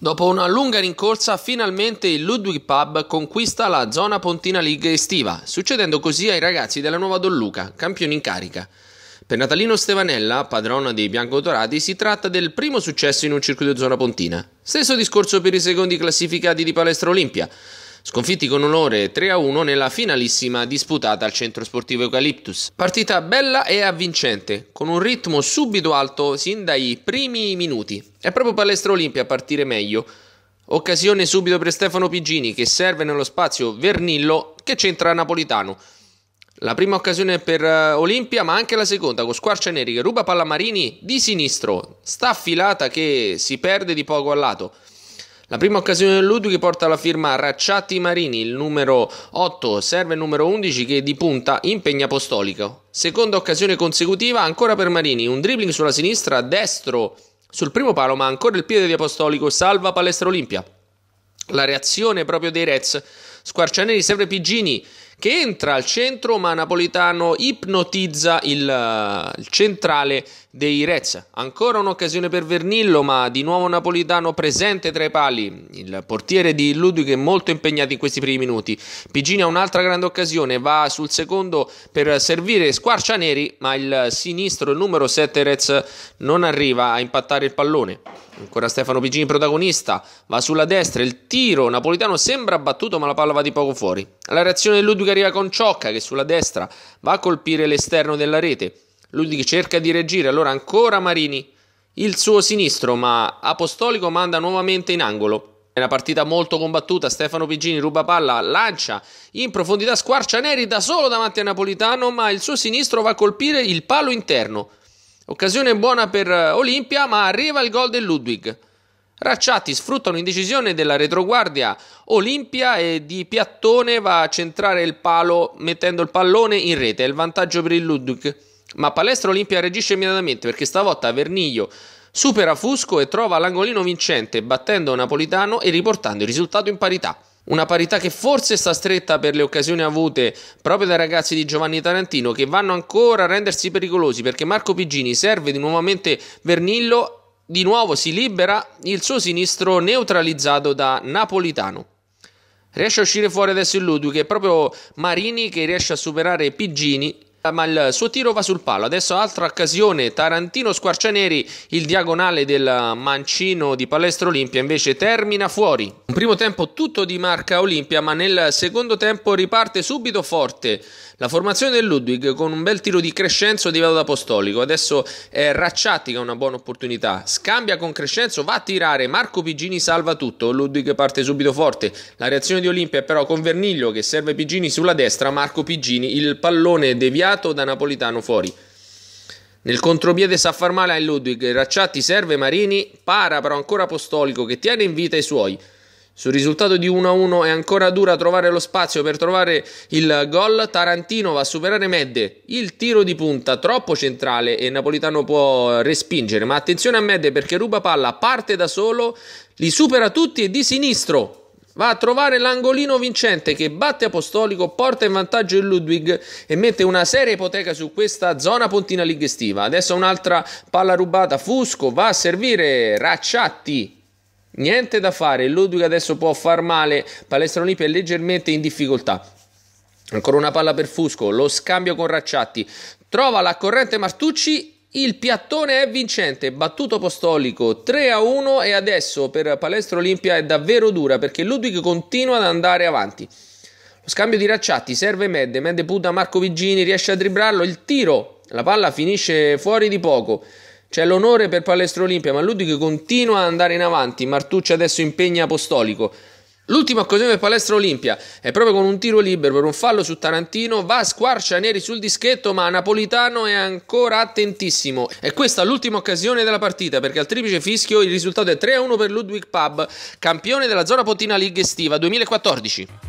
Dopo una lunga rincorsa, finalmente il Ludwig Pub conquista la zona Pontina League estiva, succedendo così ai ragazzi della Nuova Don Luca, campioni in carica. Per Natalino Stevanella, padrona dei Biancotorati, si tratta del primo successo in un circuito zona pontina. Stesso discorso per i secondi classificati di Palestra Olimpia sconfitti con onore 3-1 nella finalissima disputata al centro sportivo Eucaliptus. Partita bella e avvincente, con un ritmo subito alto sin dai primi minuti. È proprio Palestra Olimpia a partire meglio. Occasione subito per Stefano Pigini che serve nello spazio Vernillo che c'entra Napolitano. La prima occasione per eh, Olimpia, ma anche la seconda con Squarcianeri che ruba Pallamarini di sinistro. Sta affilata che si perde di poco al lato. La prima occasione del Ludwig porta la firma Racciati Marini, il numero 8 serve il numero 11 che di punta impegna Apostolico. Seconda occasione consecutiva ancora per Marini, un dribbling sulla sinistra, destro sul primo palo ma ancora il piede di Apostolico salva Palestra Olimpia. La reazione proprio dei Reds, Squarcianeri serve Piggini che entra al centro ma Napolitano ipnotizza il, eh, il centrale dei Reds. Ancora un'occasione per Vernillo, ma di nuovo Napolitano presente tra i pali. Il portiere di Ludwig è molto impegnato in questi primi minuti. Pigini ha un'altra grande occasione, va sul secondo per servire Squarcianeri, ma il sinistro, il numero 7 Reds, non arriva a impattare il pallone. Ancora Stefano Pigini protagonista, va sulla destra, il tiro, Napolitano sembra abbattuto ma la palla va di poco fuori. La reazione di Ludwig arriva con Ciocca che sulla destra va a colpire l'esterno della rete. Ludwig cerca di reggere, allora ancora Marini, il suo sinistro, ma Apostolico manda nuovamente in angolo. È una partita molto combattuta, Stefano Pigini ruba palla, lancia in profondità, squarcia Neri da solo davanti a Napolitano, ma il suo sinistro va a colpire il palo interno. Occasione buona per eh, Olimpia, ma arriva il gol del Ludwig. Racciatti sfrutta un'indecisione della retroguardia Olimpia e di Piattone va a centrare il palo mettendo il pallone in rete, è il vantaggio per il Ludwig. Ma Palestra Olimpia reagisce immediatamente perché stavolta Verniglio supera Fusco e trova l'angolino vincente battendo Napolitano e riportando il risultato in parità. Una parità che forse sta stretta per le occasioni avute proprio dai ragazzi di Giovanni Tarantino che vanno ancora a rendersi pericolosi perché Marco Pigini serve di nuovamente Vernillo, di nuovo si libera il suo sinistro neutralizzato da Napolitano. Riesce a uscire fuori adesso il Ludwig, è proprio Marini che riesce a superare Pigini ma il eh, suo tiro va sul palo. Adesso altra occasione, Tarantino Squarcianeri, il diagonale del mancino di Palestra Olimpia invece termina fuori. Un primo tempo tutto di marca Olimpia, ma nel secondo tempo riparte subito forte. La formazione del Ludwig con un bel tiro di Crescenzo deviato da Apostolico. Adesso è Racciatti che ha una buona opportunità. Scambia con Crescenzo, va a tirare, Marco Pigini salva tutto. Ludwig parte subito forte. La reazione di Olimpia è però con Verniglio che serve Pigini sulla destra, Marco Pigini il pallone deviato sbagliato da Napolitano fuori. Nel contropiede sa far male a Ludwig, Racciatti serve Marini, para però ancora Apostolico che tiene in vita i suoi. Sul risultato di 1-1 è ancora dura trovare lo spazio per trovare il gol. Tarantino va a superare Medde. Il tiro di punta troppo centrale e Napolitano può respingere. Ma attenzione a Medde perché ruba palla, parte da solo, li supera tutti e di sinistro. Va a trovare l'angolino vincente che batte Apostolico, porta in vantaggio il Ludwig e mette una seria ipoteca su questa zona pontina league estiva. Adesso un'altra palla rubata, Fusco va a servire Racciatti. Niente da fare, il Ludwig adesso può far male, Palestra Olimpia è leggermente in difficoltà. Ancora una palla per Fusco, lo scambio con Racciatti, trova la corrente Martucci il piattone è vincente, battuto apostolico 3 a 1 e adesso per Palestra Olimpia è davvero dura perché Ludwig continua ad andare avanti. Lo scambio di Racciatti serve Medde, Medde puta Marco Vigini, riesce a dribrarlo, il tiro, la palla finisce fuori di poco. C'è l'onore per Palestra Olimpia, ma Ludwig continua ad andare in avanti, Martucci adesso impegna Apostolico. L'ultima occasione del Palestra Olimpia è proprio con un tiro libero per un fallo su Tarantino, va a squarcia Neri sul dischetto ma Napolitano è ancora attentissimo. E questa è l'ultima occasione della partita perché al triplice fischio il risultato è 3-1 per Ludwig Pub, campione della zona Pontina League estiva 2014.